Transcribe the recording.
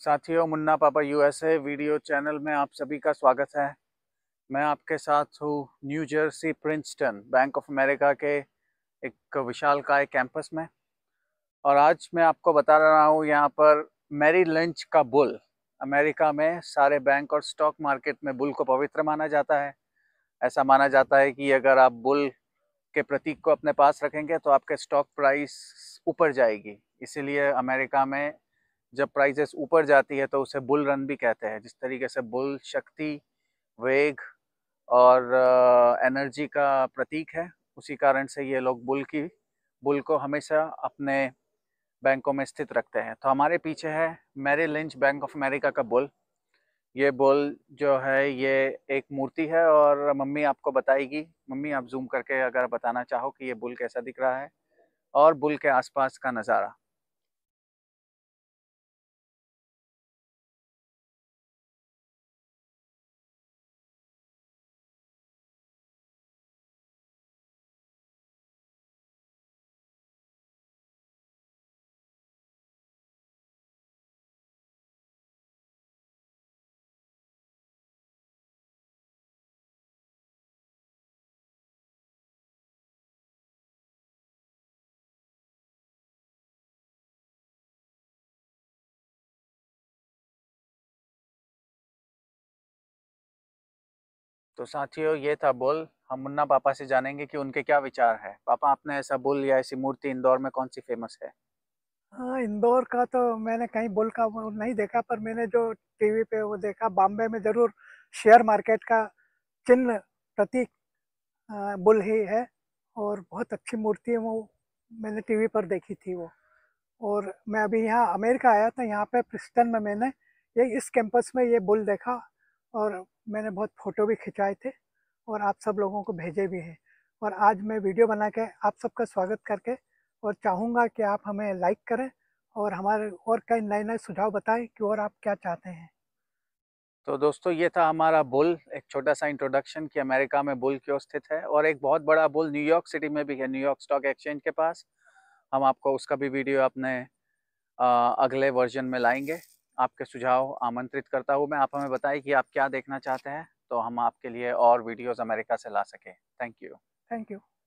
साथियों मुन्ना पापा USA video channel में आप सभी का स्वागत है मैं आपके साथ हूँ New Jersey Princeton Bank of America के एक विशाल काय कैंपस में और आज मैं आपको बता रहा हूँ यहाँ पर मैरी लंच का बुल अमेरिका में सारे बैंक और स्टॉक मार्केट में बुल को पवित्र माना जाता है ऐसा माना जाता है कि अगर आप बुल के प्रतीक को अपने पास रखेंगे तो आपके स्टॉक प्राइस ऊपर जाएगी इसीलिए अमेरिका में जब प्राइजेस ऊपर जाती है तो उसे बुल रन भी कहते हैं जिस तरीके से बुल शक्ति वेग और एनर्जी का प्रतीक है उसी कारण से ये लोग बुल की बुल को हमेशा अपने बैंकों में स्थित रखते हैं तो हमारे पीछे है मेरे लिंच बैंक ऑफ अमेरिका का बुल ये बुल जो है ये एक मूर्ति है और मम्मी आपको बताएगी मम्मी आप जूम करके अगर बताना चाहो कि ये बुल कैसा दिख रहा है और बुल के आसपास का नज़ारा तो साथियों ये था बोल हम मुन्ना पापा से जानेंगे कि उनके क्या विचार है पापा आपने ऐसा बोल या ऐसी मूर्ति इंदौर में कौन सी फेमस है हाँ इंदौर का तो मैंने कहीं बोल का नहीं देखा पर मैंने जो टीवी पे वो देखा बॉम्बे में ज़रूर शेयर मार्केट का चिन्ह प्रतीक बुल ही है और बहुत अच्छी मूर्ति है वो मैंने टीवी पर देखी थी वो और मैं अभी यहाँ अमेरिका आया था यहाँ पे प्रिस्टन में मैंने ये इस कैंपस में ये बुल देखा और मैंने बहुत फ़ोटो भी खिंचाए थे और आप सब लोगों को भेजे भी हैं और आज मैं वीडियो बना के आप सबका स्वागत करके और चाहूँगा कि आप हमें लाइक करें और हमारे और कई नए नए सुझाव बताएं कि और आप क्या चाहते हैं तो दोस्तों ये था हमारा बुल एक छोटा सा इंट्रोडक्शन कि अमेरिका में बुल क्यों स्थित है और एक बहुत बड़ा बुल न्यूयॉर्क सिटी में भी है न्यूयॉर्क स्टॉक एक्सचेंज के पास हम आपको उसका भी वीडियो अपने अगले वर्जन में लाएंगे आपके सुझाव आमंत्रित करता हूँ मैं आप हमें बताएं कि आप क्या देखना चाहते हैं तो हम आपके लिए और वीडियोस अमेरिका से ला सकें थैंक यू थैंक यू